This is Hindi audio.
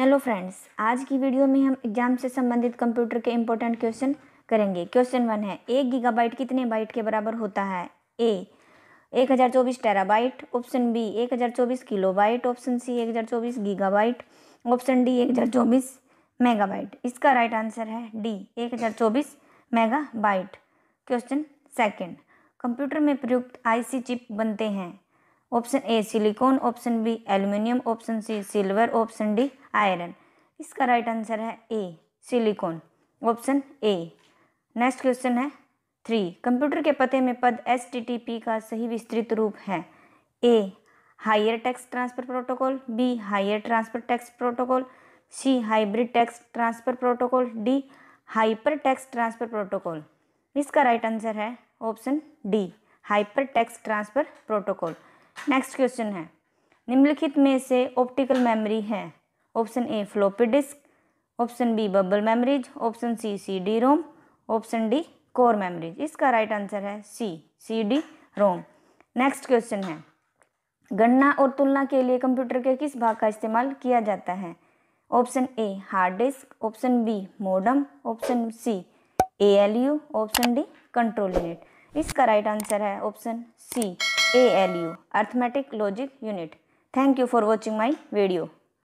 हेलो फ्रेंड्स आज की वीडियो में हम एग्जाम से संबंधित कंप्यूटर के इम्पोर्टेंट क्वेश्चन करेंगे क्वेश्चन वन है एक गीगाबाइट कितने बाइट के बराबर होता है ए एक हज़ार चौबीस टेराबाइट ऑप्शन बी एक हज़ार चौबीस किलोबाइट ऑप्शन सी एक हज़ार चौबीस गीगाबाइट ऑप्शन डी एक हज़ार चौबीस मेगाबाइट इसका राइट आंसर है डी एक हज़ार चौबीस बाइट क्वेश्चन सेकेंड कंप्यूटर में प्रयुक्त आईसी चिप बनते हैं option A silicon option B aluminium option C silver option D iron इसका राइट आंसर है A silicon option A next question है थ्री कंप्यूटर के पते में पद एस का सही विस्तृत रूप है A hyper text transfer protocol B hyper transfer text protocol C hybrid text transfer protocol D hyper text transfer protocol इसका राइट आंसर है option D hyper text transfer protocol next question है निम्नलिखित में से ऑप्टिकल मेमोरी है option A floppy disk option B bubble memories option C C D ROM option D core memories इसका राइट आंसर है C C D ROM next question है गणना और तुलना के लिए कंप्यूटर के किस भाग का इस्तेमाल किया जाता है option A hard disk option B modem option C A L U option D control unit इसका राइट आंसर है option C ALU Arithmetic Logic Unit. Thank you for watching my video.